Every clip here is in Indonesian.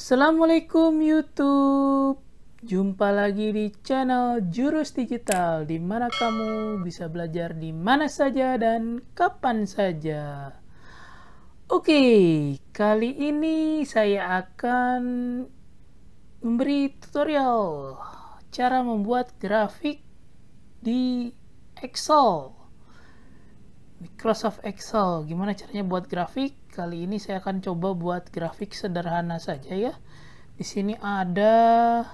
Assalamualaikum YouTube. Jumpa lagi di channel Jurus Digital di mana kamu bisa belajar di mana saja dan kapan saja. Oke, kali ini saya akan memberi tutorial cara membuat grafik di Excel. Microsoft Excel, gimana caranya buat grafik kali ini saya akan coba buat grafik sederhana saja ya di sini ada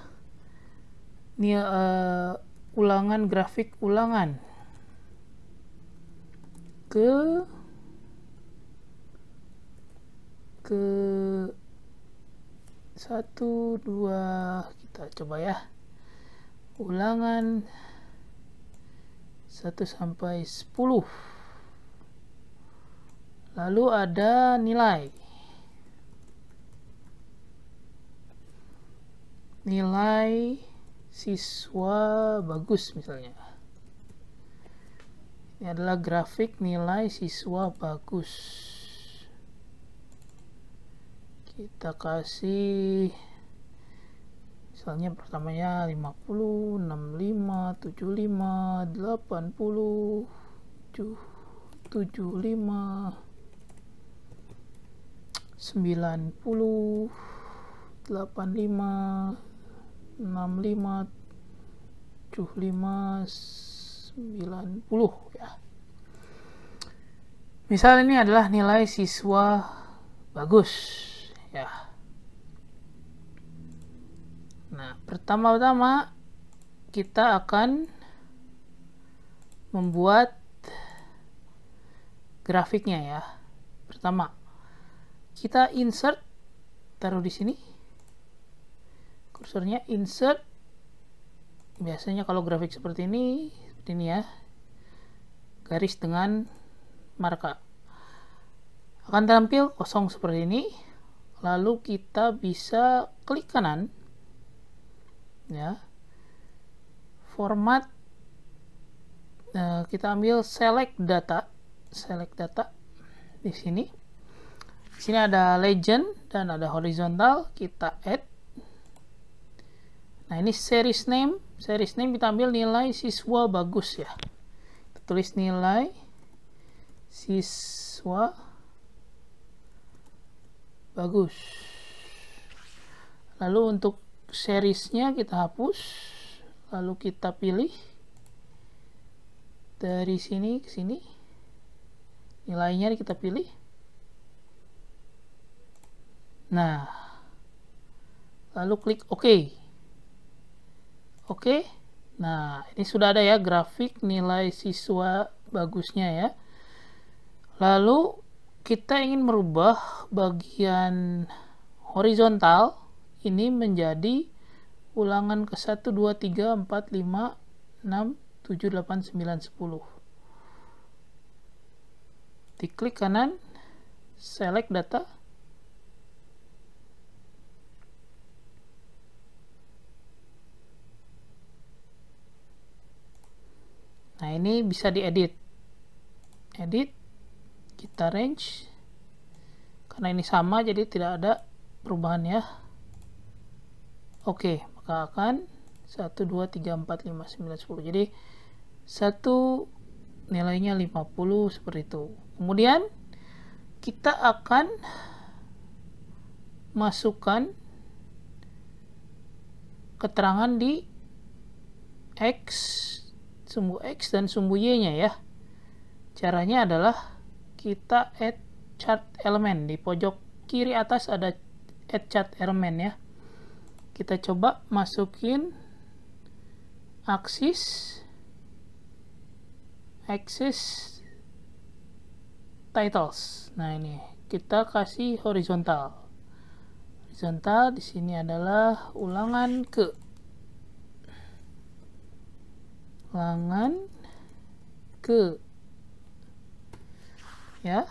ini uh, ulangan grafik ulangan ke ke satu dua kita coba ya ulangan satu sampai sepuluh lalu ada nilai nilai siswa bagus misalnya ini adalah grafik nilai siswa bagus kita kasih misalnya pertamanya 50 65 75 80 75 90 85 65 75 90 ya. Misal ini adalah nilai siswa bagus ya. Nah, pertama-tama kita akan membuat grafiknya ya. Pertama, kita insert taruh di sini kursornya insert biasanya kalau grafik seperti ini seperti ini ya garis dengan marka akan tampil kosong seperti ini lalu kita bisa klik kanan ya format eh, kita ambil select data select data di sini sini ada legend dan ada horizontal kita add nah ini series name series name kita ambil nilai siswa bagus ya kita tulis nilai siswa bagus lalu untuk seriesnya kita hapus lalu kita pilih dari sini ke sini nilainya kita pilih Nah, lalu klik OK. Oke. Nah, ini sudah ada ya grafik nilai siswa bagusnya ya. Lalu kita ingin merubah bagian horizontal ini menjadi ulangan ke 1 2 3 4 5 6 7 8 9 10. Diklik kanan select data nah ini bisa diedit edit kita range karena ini sama jadi tidak ada perubahan ya oke maka akan 1 2 3 4 5 9 10 jadi satu nilainya 50 seperti itu kemudian kita akan masukkan keterangan di X sumbu X dan sumbu Y-nya ya. Caranya adalah kita add chart element. Di pojok kiri atas ada add chart element ya. Kita coba masukin axis axis, titles. Nah ini kita kasih horizontal. Horizontal di sini adalah ulangan ke lengan ke ya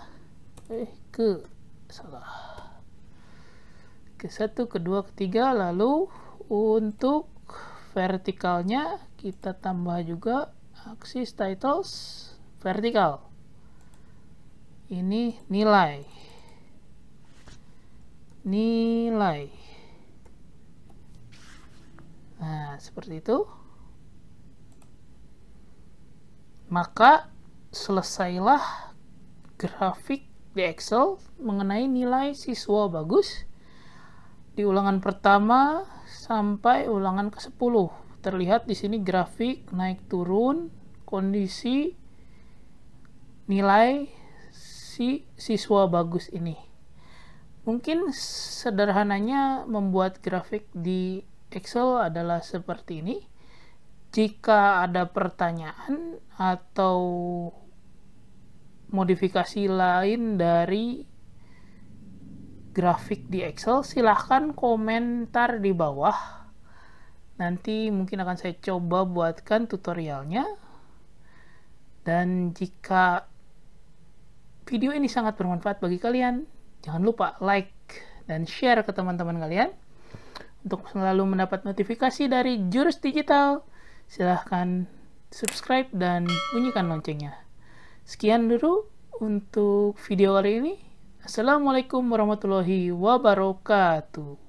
eh ke salah ke satu kedua ketiga lalu untuk vertikalnya kita tambah juga aksis titles vertikal ini nilai nilai nah seperti itu maka selesailah grafik di Excel mengenai nilai siswa bagus di ulangan pertama sampai ulangan ke-10. Terlihat di sini grafik naik turun kondisi nilai si siswa bagus ini. Mungkin sederhananya membuat grafik di Excel adalah seperti ini jika ada pertanyaan atau modifikasi lain dari grafik di Excel, silahkan komentar di bawah. Nanti mungkin akan saya coba buatkan tutorialnya. Dan jika video ini sangat bermanfaat bagi kalian, jangan lupa like dan share ke teman-teman kalian untuk selalu mendapat notifikasi dari Jurus Digital silahkan subscribe dan bunyikan loncengnya. Sekian dulu untuk video kali ini. Assalamualaikum warahmatullahi wabarakatuh.